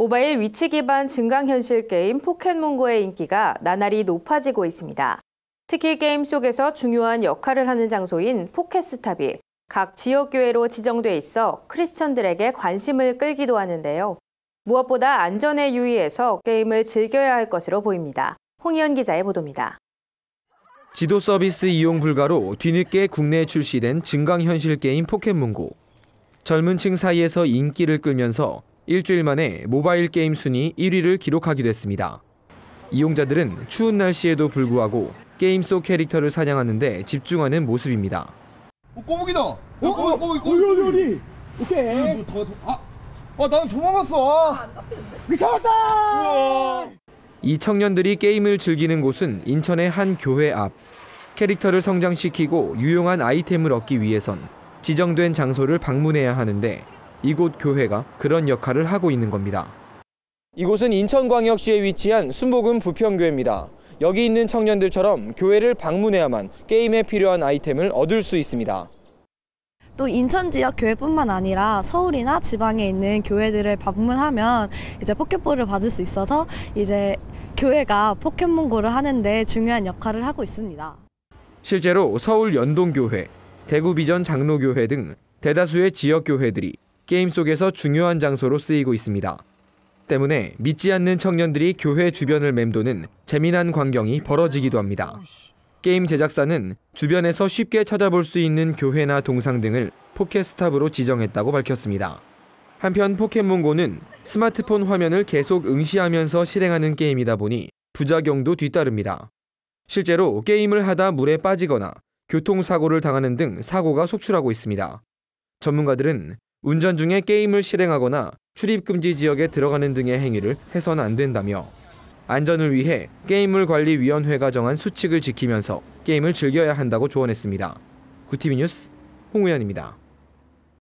모바일 위치 기반 증강현실 게임 포켓몬고의 인기가 나날이 높아지고 있습니다. 특히 게임 속에서 중요한 역할을 하는 장소인 포켓스탑이 각 지역교회로 지정돼 있어 크리스천들에게 관심을 끌기도 하는데요. 무엇보다 안전에 유의해서 게임을 즐겨야 할 것으로 보입니다. 홍희연 기자의 보도입니다. 지도 서비스 이용 불가로 뒤늦게 국내에 출시된 증강현실 게임 포켓몬고. 젊은 층 사이에서 인기를 끌면서 일주일 만에 모바일 게임 순위 1위를 기록하기도 했습니다. 이용자들은 추운 날씨에도 불구하고 게임 속 캐릭터를 사냥하는데 집중하는 모습입니다. 어, 꼬북이다. 어, 꼬북, 꼬북, 꼬북, 꼬북. 오케이. 아, 뭐, 더, 더, 아, 아, 나는 도망갔어. 아, 미쳤다. 이 청년들이 게임을 즐기는 곳은 인천의 한 교회 앞. 캐릭터를 성장시키고 유용한 아이템을 얻기 위해선 지정된 장소를 방문해야 하는데 이곳 교회가 그런 역할을 하고 있는 겁니다. 이곳은 인천광역시에 위치한 순복음 부평교회입니다. 여기 있는 청년들처럼 교회를 방문해야만 게임에 필요한 아이템을 얻을 수 있습니다. 또 인천 지역 교회뿐만 아니라 서울이나 지방에 있는 교회들을 방문하면 이제 포켓볼을 받을 수 있어서 이제 교회가 포켓몬고를 하는데 중요한 역할을 하고 있습니다. 실제로 서울 연동교회, 대구 비전 장로교회 등 대다수의 지역 교회들이 게임 속에서 중요한 장소로 쓰이고 있습니다. 때문에 믿지 않는 청년들이 교회 주변을 맴도는 재미난 광경이 벌어지기도 합니다. 게임 제작사는 주변에서 쉽게 찾아볼 수 있는 교회나 동상 등을 포켓스탑으로 지정했다고 밝혔습니다. 한편 포켓몬고는 스마트폰 화면을 계속 응시하면서 실행하는 게임이다 보니 부작용도 뒤따릅니다. 실제로 게임을 하다 물에 빠지거나 교통사고를 당하는 등 사고가 속출하고 있습니다. 전문가들은 운전 중에 게임을 실행하거나 출입금지 지역에 들어가는 등의 행위를 해선 안 된다며 안전을 위해 게임물관리위원회가 정한 수칙을 지키면서 게임을 즐겨야 한다고 조언했습니다. 구티비 뉴스 홍우연입니다.